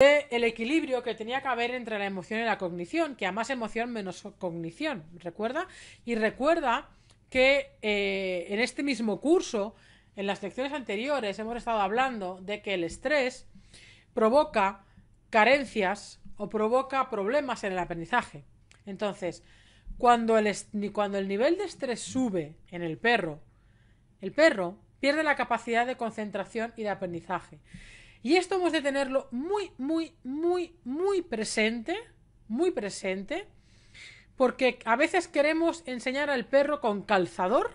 el equilibrio que tenía que haber entre la emoción y la cognición, que a más emoción menos cognición, ¿recuerda? Y recuerda que eh, en este mismo curso, en las lecciones anteriores, hemos estado hablando de que el estrés provoca carencias o provoca problemas en el aprendizaje. Entonces, cuando el, cuando el nivel de estrés sube en el perro, el perro pierde la capacidad de concentración y de aprendizaje. Y esto hemos de tenerlo muy, muy, muy, muy presente, muy presente, porque a veces queremos enseñar al perro con calzador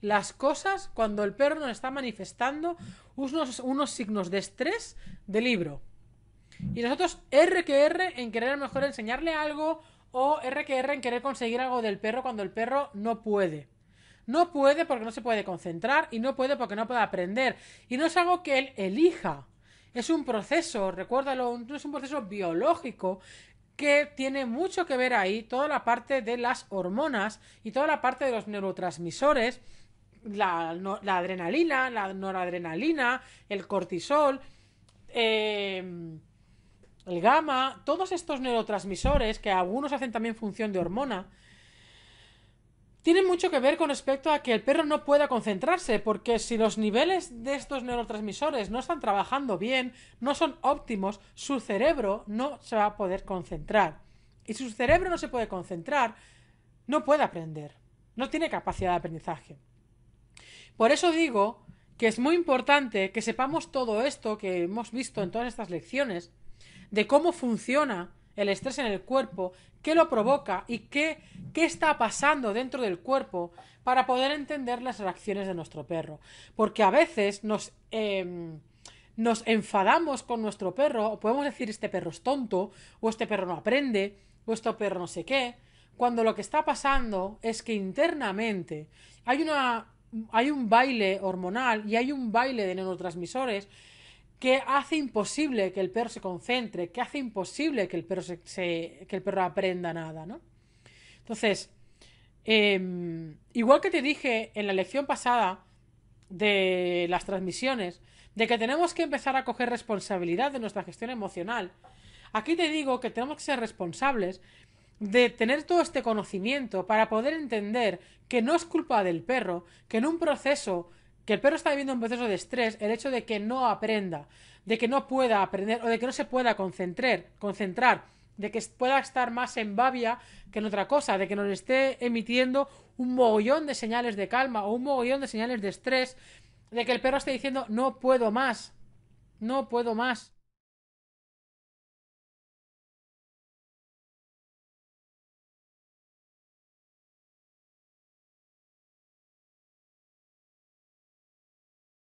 las cosas cuando el perro nos está manifestando unos, unos signos de estrés de libro. Y nosotros R que R en querer mejor enseñarle algo o R que R en querer conseguir algo del perro cuando el perro no puede. No puede porque no se puede concentrar y no puede porque no puede aprender. Y no es algo que él elija es un proceso, recuérdalo, es un proceso biológico que tiene mucho que ver ahí toda la parte de las hormonas y toda la parte de los neurotransmisores, la, adrenalina, la noradrenalina, el cortisol, em, el gamma, todos estos neurotransmisores que algunos hacen también función de hormona, tiene mucho que ver con respecto a que el perro no pueda concentrarse, porque si los niveles de estos neurotransmisores no están trabajando bien, no son óptimos, su cerebro no se va a poder concentrar. Y si su cerebro no se puede concentrar, no puede aprender, no tiene capacidad de aprendizaje. Por eso digo que es muy importante que sepamos todo esto que hemos visto en todas estas lecciones, de cómo funciona el estrés en el cuerpo, qué lo provoca y qué, qué está pasando dentro del cuerpo para poder entender las reacciones de nuestro perro. Porque a veces nos, em, nos enfadamos con nuestro perro, o podemos decir este perro es tonto, o este perro no aprende, o este perro no sé qué, cuando lo que está pasando es que internamente hay una hay un baile hormonal y hay un baile de neurotransmisores que hace imposible que el perro se concentre, que hace imposible que el perro, se, que el perro aprenda nada, ¿no? Entonces, em, igual que te dije en la lección pasada de las transmisiones, de que tenemos que empezar a coger responsabilidad de nuestra gestión emocional, aquí te digo que tenemos que ser responsables de tener todo este conocimiento para poder entender que no es culpa del perro, que en un proceso que el perro está viviendo un proceso de estrés, el hecho de que no aprenda, de que no pueda aprender o de que no se pueda concentrar, concentrar, de que pueda estar más en babia que en otra cosa, de que nos esté emitiendo un mogollón de señales de calma o un mogollón de señales de estrés, de que el perro esté diciendo no puedo más, no puedo más.